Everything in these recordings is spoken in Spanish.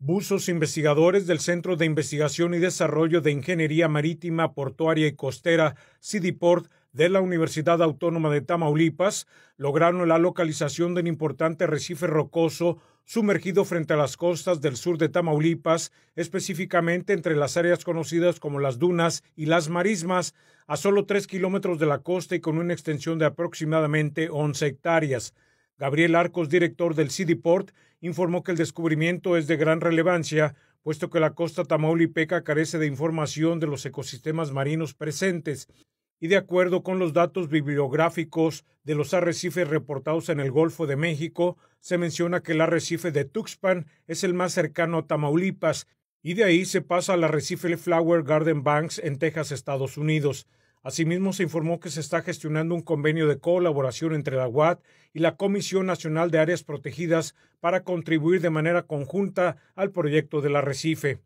Busos investigadores del Centro de Investigación y Desarrollo de Ingeniería Marítima, Portuaria y Costera, CIDIPORT, de la Universidad Autónoma de Tamaulipas, lograron la localización de un importante recife rocoso sumergido frente a las costas del sur de Tamaulipas, específicamente entre las áreas conocidas como las dunas y las marismas, a solo tres kilómetros de la costa y con una extensión de aproximadamente 11 hectáreas. Gabriel Arcos, director del CityPort, informó que el descubrimiento es de gran relevancia, puesto que la costa tamaulipeca carece de información de los ecosistemas marinos presentes y de acuerdo con los datos bibliográficos de los arrecifes reportados en el Golfo de México, se menciona que el arrecife de Tuxpan es el más cercano a Tamaulipas y de ahí se pasa al arrecife Flower Garden Banks en Texas, Estados Unidos. Asimismo, se informó que se está gestionando un convenio de colaboración entre la UAT y la Comisión Nacional de Áreas Protegidas para contribuir de manera conjunta al proyecto del arrecife.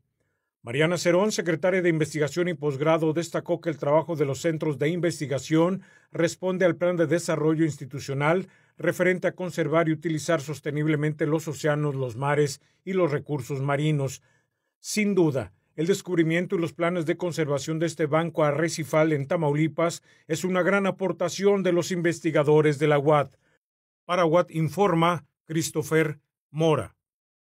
Mariana Cerón, secretaria de Investigación y Posgrado, destacó que el trabajo de los centros de investigación responde al plan de desarrollo institucional referente a conservar y utilizar sosteniblemente los océanos, los mares y los recursos marinos. Sin duda, el descubrimiento y los planes de conservación de este banco arrecifal en Tamaulipas es una gran aportación de los investigadores de la UAT. Para UAT informa Christopher Mora.